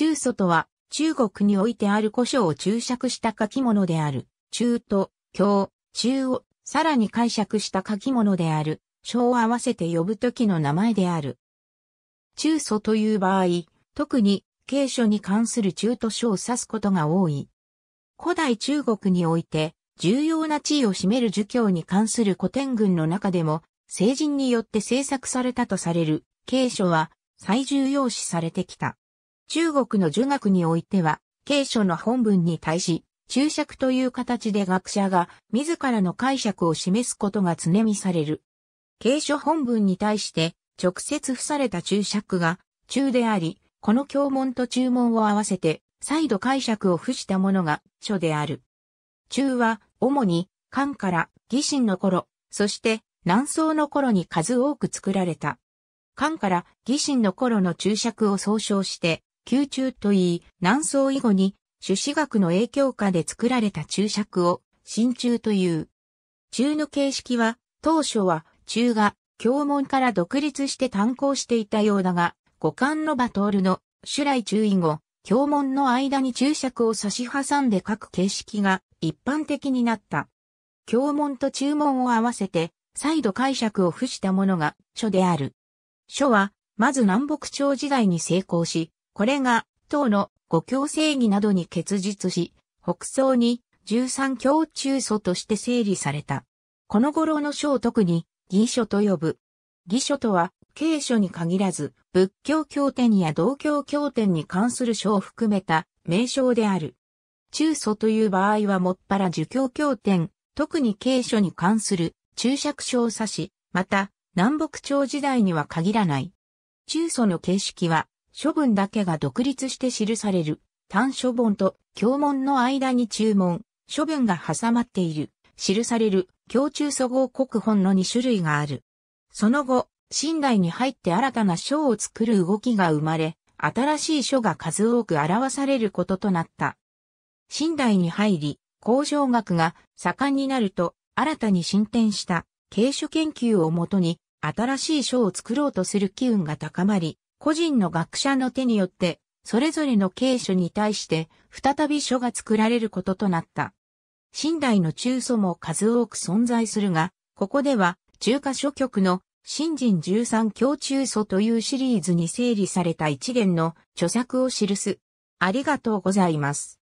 中祖とは、中国においてある古書を注釈した書き物である、中と、京、中を、さらに解釈した書き物である、書を合わせて呼ぶときの名前である。中祖という場合、特に、経書に関する中と書を指すことが多い。古代中国において、重要な地位を占める儒教に関する古典群の中でも、成人によって制作されたとされる、経書は最重要視されてきた。中国の儒学においては、経書の本文に対し、注釈という形で学者が自らの解釈を示すことが常見される。経書本文に対して直接付された注釈が中であり、この教文と注文を合わせて再度解釈を付したものが書である。中は主に漢から義心の頃、そして南宋の頃に数多く作られた。漢から義心の頃の注釈を総称して宮中といい、南宋以後に、朱子学の影響下で作られた注釈を、新中という。中の形式は、当初は、中が、教門から独立して単行していたようだが、五感のバトールの、主来中以後、教門の間に注釈を差し挟んで書く形式が一般的になった。教門と注文を合わせて、再度解釈を付したものが書である。書は、まず南北朝時代に成功し、これが、党の五強正義などに結実し、北総に十三強中祖として整理された。この頃の章を特に、義書と呼ぶ。義書とは、経書に限らず、仏教経典や道教経典に関する書を含めた名称である。中祖という場合はもっぱら儒教経典、特に経書に関する注釈書を指し、また、南北朝時代には限らない。中祖の形式は、処分だけが独立して記される、単書本と教文の間に注文、処分が挟まっている、記される、教中祖号国本の2種類がある。その後、新代に入って新たな書を作る動きが生まれ、新しい書が数多く表されることとなった。新代に入り、工場学が盛んになると、新たに進展した、継書研究をもとに、新しい書を作ろうとする機運が高まり、個人の学者の手によって、それぞれの経書に対して、再び書が作られることとなった。新代の中祖も数多く存在するが、ここでは、中華書局の新人十三教中祖というシリーズに整理された一元の著作を記す。ありがとうございます。